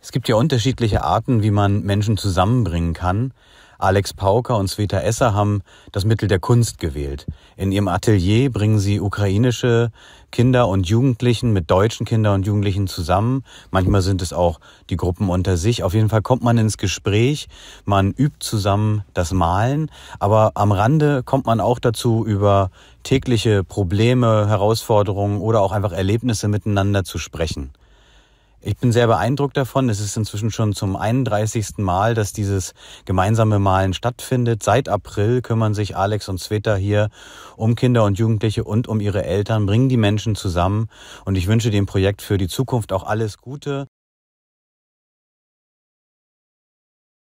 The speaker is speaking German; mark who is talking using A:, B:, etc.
A: Es gibt ja unterschiedliche Arten, wie man Menschen zusammenbringen kann. Alex Pauker und Sveta Esser haben das Mittel der Kunst gewählt. In ihrem Atelier bringen sie ukrainische Kinder und Jugendlichen mit deutschen Kindern und Jugendlichen zusammen. Manchmal sind es auch die Gruppen unter sich. Auf jeden Fall kommt man ins Gespräch, man übt zusammen das Malen, aber am Rande kommt man auch dazu, über tägliche Probleme, Herausforderungen oder auch einfach Erlebnisse miteinander zu sprechen. Ich bin sehr beeindruckt davon. Es ist inzwischen schon zum 31. Mal, dass dieses gemeinsame Malen stattfindet. Seit April kümmern sich Alex und Sveta hier um Kinder und Jugendliche und um ihre Eltern, bringen die Menschen zusammen. Und ich wünsche dem Projekt für die Zukunft auch alles Gute.